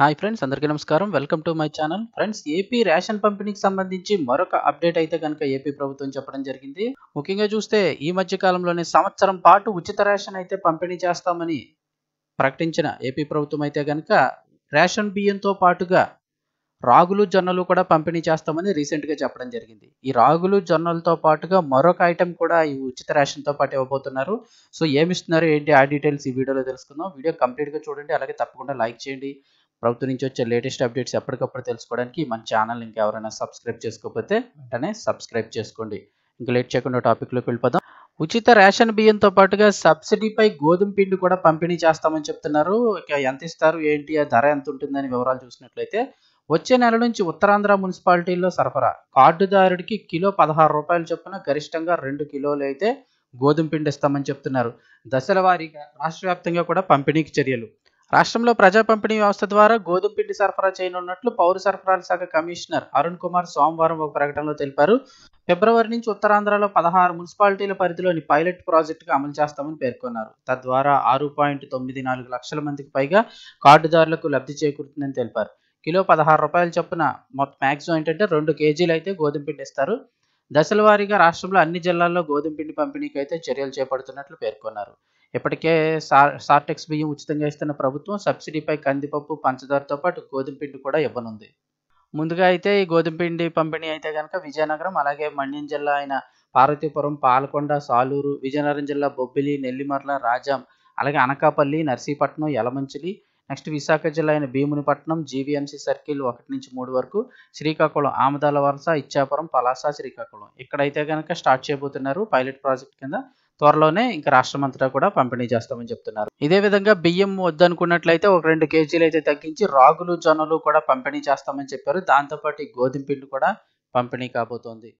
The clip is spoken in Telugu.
హాయ్ ఫ్రెండ్స్ అందరికీ నమస్కారం welcome to my channel friends AP ration పంపిణీకి సంబంధించి మరొక అప్డేట్ అయితే కనుక ఏపీ ప్రభుత్వం చెప్పడం జరిగింది ముఖ్యంగా చూస్తే ఈ మధ్య కాలంలోనే సంవత్సరం పాటు ఉచిత రేషన్ అయితే పంపిణీ చేస్తామని ప్రకటించిన ఏపీ ప్రభుత్వం అయితే కనుక రేషన్ బియ్యంతో పాటుగా రాగులు జొన్నలు కూడా పంపిణీ చేస్తామని రీసెంట్గా చెప్పడం జరిగింది ఈ రాగులు జొన్నలతో పాటుగా మరొక ఐటెం కూడా ఈ ఉచిత రేషన్తో పాటు ఇవ్వబోతున్నారు సో ఏమిస్తున్నారు ఏంటి ఆ డీటెయిల్స్ ఈ వీడియోలో తెలుసుకుందాం వీడియో కంప్లీట్గా చూడండి అలాగే తప్పకుండా లైక్ చేయండి ప్రభుత్వం నుంచి వచ్చే లేటెస్ట్ అప్డేట్స్ ఎప్పటికప్పుడు తెలుసుకోవడానికి మన ఛానల్ ఇంకెవరైనా సబ్స్క్రైబ్ చేసుకోకపోతే వెంటనే సబ్స్క్రైబ్ చేసుకోండి ఇంకా లేట్ చేయకుండా టాపిక్లోకి వెళ్ళిపోదాం ఉచిత రేషన్ బియ్యంతో పాటుగా సబ్సిడీపై గోధుమ పిండి కూడా పంపిణీ చేస్తామని చెప్తున్నారు ఇక ఎంత ఇస్తారు ఏంటి ఆ ధర ఎంత ఉంటుందని వివరాలు చూసినట్లయితే వచ్చే నెల నుంచి ఉత్తరాంధ్ర మున్సిపాలిటీల్లో సరఫరా కార్డుదారుడికి కిలో పదహారు రూపాయలు చొప్పున గరిష్టంగా రెండు కిలోలు అయితే గోధుమ పిండి ఇస్తామని చెప్తున్నారు దశల వారీగా రాష్ట్ర వ్యాప్తంగా కూడా పంపిణీకి చర్యలు రాష్ట్రంలో ప్రజా పంపిణీ వ్యవస్థ ద్వారా గోధుమ పిండి సరఫరా చేయనున్నట్లు పౌర సరఫరాల శాఖ కమిషనర్ అరుణ్ కుమార్ సోమవారం ఒక ప్రకటనలో తెలిపారు ఫిబ్రవరి నుంచి ఉత్తరాంధ్రలో పదహారు మున్సిపాలిటీల పరిధిలోని పైలట్ ప్రాజెక్టు అమలు చేస్తామని పేర్కొన్నారు తద్వారా ఆరు పాయింట్ తొమ్మిది నాలుగు లక్షల మందికి పైగా కార్డుదారులకు లబ్ధి చేకూరుతుందని తెలిపారు కిలో పదహారు రూపాయల చొప్పున మొత్తం మ్యాక్సిమం ఏంటంటే రెండు కేజీలు అయితే గోధుమ పిండి ఇస్తారు దశల వారీగా రాష్ట్రంలో అన్ని జిల్లాల్లో గోధుమ పిండి పంపిణీకి అయితే చర్యలు చేపడుతున్నట్లు పేర్కొన్నారు ఇప్పటికే సార్టెక్స్ బియ్యం ఉచితంగా ఇస్తున్న ప్రభుత్వం సబ్సిడీపై కందిపప్పు పంచదారతో పాటు గోధుమ పిండి కూడా ఇవ్వనుంది ముందుగా అయితే ఈ గోధుమ పిండి పంపిణీ అయితే కనుక విజయనగరం అలాగే మండ్యం జిల్లా అయిన పార్వతీపురం పాలకొండ సాలూరు విజయనగరం జిల్లా బొబ్బిలి నెల్లిమర్ల రాజాం అలాగే అనకాపల్లి నర్సీపట్నం యలమంచిలి నెక్స్ట్ విశాఖ జిల్లా అయిన భీమునిపట్నం జీవీఎంసీ సర్కిల్ ఒకటి నుంచి మూడు వరకు శ్రీకాకుళం ఆమదాల వలస ఇచ్చాపురం పలాస శ్రీకాకుళం ఇక్కడైతే కనుక స్టార్ట్ చేయబోతున్నారు పైలట్ ప్రాజెక్ట్ కింద త్వరలోనే ఇంకా రాష్ట్రం అంతటా కూడా పంపిణీ చేస్తామని చెప్తున్నారు ఇదే విధంగా బియ్యం వద్దనుకున్నట్లయితే ఒక రెండు కేజీలు అయితే తగ్గించి రాగులు జొన్నలు కూడా పంపిణీ చేస్తామని చెప్పారు దాంతోపాటు గోధుమ పిండి కూడా పంపిణీ కాబోతోంది